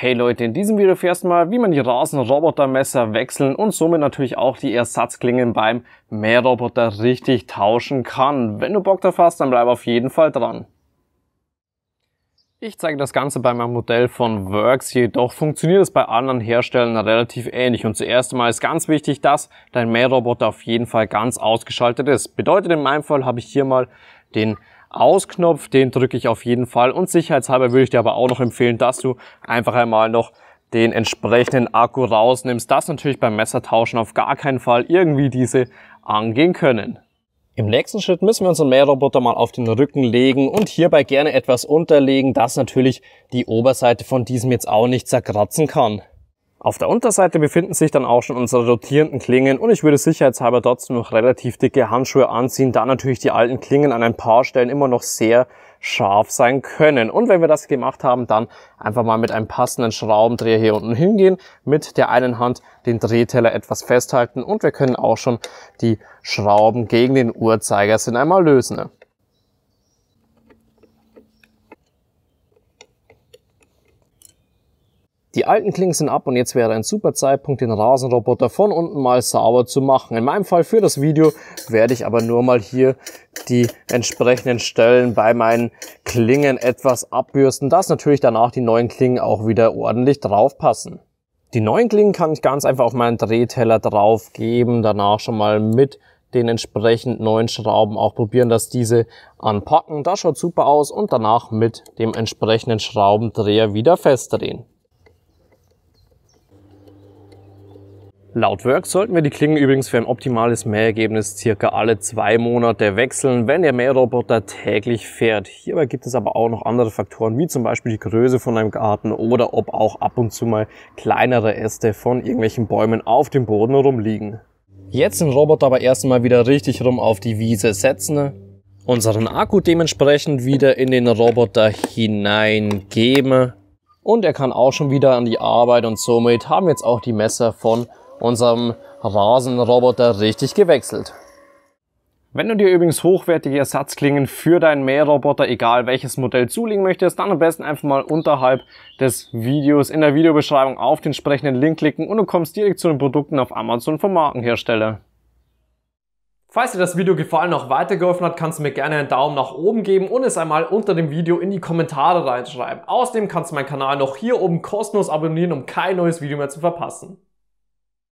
Hey Leute, in diesem Video erfährst du mal, wie man die Rasenrobotermesser wechseln und somit natürlich auch die Ersatzklingen beim Mähroboter richtig tauschen kann. Wenn du Bock drauf hast, dann bleib auf jeden Fall dran. Ich zeige das Ganze bei meinem Modell von Works, jedoch funktioniert es bei anderen Herstellern relativ ähnlich. Und zuerst einmal ist ganz wichtig, dass dein Mähroboter auf jeden Fall ganz ausgeschaltet ist. Bedeutet in meinem Fall habe ich hier mal den Ausknopf, den drücke ich auf jeden Fall. Und sicherheitshalber würde ich dir aber auch noch empfehlen, dass du einfach einmal noch den entsprechenden Akku rausnimmst. Das natürlich beim Messertauschen auf gar keinen Fall irgendwie diese angehen können. Im nächsten Schritt müssen wir unseren Mähroboter mal auf den Rücken legen und hierbei gerne etwas unterlegen, dass natürlich die Oberseite von diesem jetzt auch nicht zerkratzen kann. Auf der Unterseite befinden sich dann auch schon unsere rotierenden Klingen und ich würde sicherheitshalber trotzdem noch relativ dicke Handschuhe anziehen, da natürlich die alten Klingen an ein paar Stellen immer noch sehr scharf sein können. Und wenn wir das gemacht haben, dann einfach mal mit einem passenden Schraubendreher hier unten hingehen, mit der einen Hand den Drehteller etwas festhalten und wir können auch schon die Schrauben gegen den Uhrzeigersinn einmal lösen. Die alten Klingen sind ab und jetzt wäre ein super Zeitpunkt, den Rasenroboter von unten mal sauber zu machen. In meinem Fall für das Video werde ich aber nur mal hier die entsprechenden Stellen bei meinen Klingen etwas abbürsten, dass natürlich danach die neuen Klingen auch wieder ordentlich draufpassen. Die neuen Klingen kann ich ganz einfach auf meinen Drehteller drauf geben, danach schon mal mit den entsprechend neuen Schrauben auch probieren, dass diese anpacken. Das schaut super aus und danach mit dem entsprechenden Schraubendreher wieder festdrehen. Laut Work sollten wir die Klingen übrigens für ein optimales Mähergebnis circa alle zwei Monate wechseln, wenn der Mähroboter täglich fährt. Hierbei gibt es aber auch noch andere Faktoren, wie zum Beispiel die Größe von einem Garten oder ob auch ab und zu mal kleinere Äste von irgendwelchen Bäumen auf dem Boden rumliegen. Jetzt den Roboter aber erstmal wieder richtig rum auf die Wiese setzen, unseren Akku dementsprechend wieder in den Roboter hineingeben und er kann auch schon wieder an die Arbeit und somit haben wir jetzt auch die Messer von unserem Rasenroboter richtig gewechselt. Wenn du dir übrigens hochwertige Ersatzklingen für deinen Mähroboter, egal welches Modell, zulegen möchtest, dann am besten einfach mal unterhalb des Videos in der Videobeschreibung auf den entsprechenden Link klicken und du kommst direkt zu den Produkten auf Amazon vom Markenhersteller. Falls dir das Video gefallen und auch weitergeholfen hat, kannst du mir gerne einen Daumen nach oben geben und es einmal unter dem Video in die Kommentare reinschreiben. Außerdem kannst du meinen Kanal noch hier oben kostenlos abonnieren, um kein neues Video mehr zu verpassen.